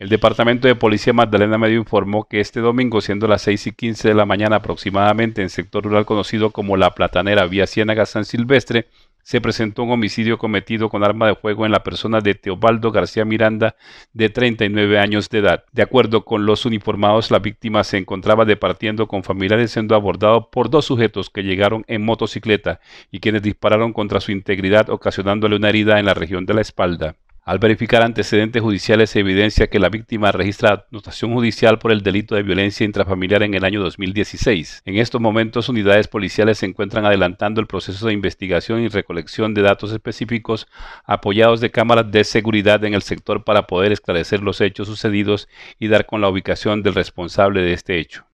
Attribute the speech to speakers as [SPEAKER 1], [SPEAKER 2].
[SPEAKER 1] El Departamento de Policía Magdalena Medio informó que este domingo, siendo las 6 y 15 de la mañana aproximadamente, en sector rural conocido como La Platanera, vía Ciénaga San Silvestre, se presentó un homicidio cometido con arma de fuego en la persona de Teobaldo García Miranda, de 39 años de edad. De acuerdo con los uniformados, la víctima se encontraba departiendo con familiares siendo abordado por dos sujetos que llegaron en motocicleta y quienes dispararon contra su integridad ocasionándole una herida en la región de la espalda. Al verificar antecedentes judiciales se evidencia que la víctima registra notación judicial por el delito de violencia intrafamiliar en el año 2016. En estos momentos unidades policiales se encuentran adelantando el proceso de investigación y recolección de datos específicos apoyados de cámaras de seguridad en el sector para poder esclarecer los hechos sucedidos y dar con la ubicación del responsable de este hecho.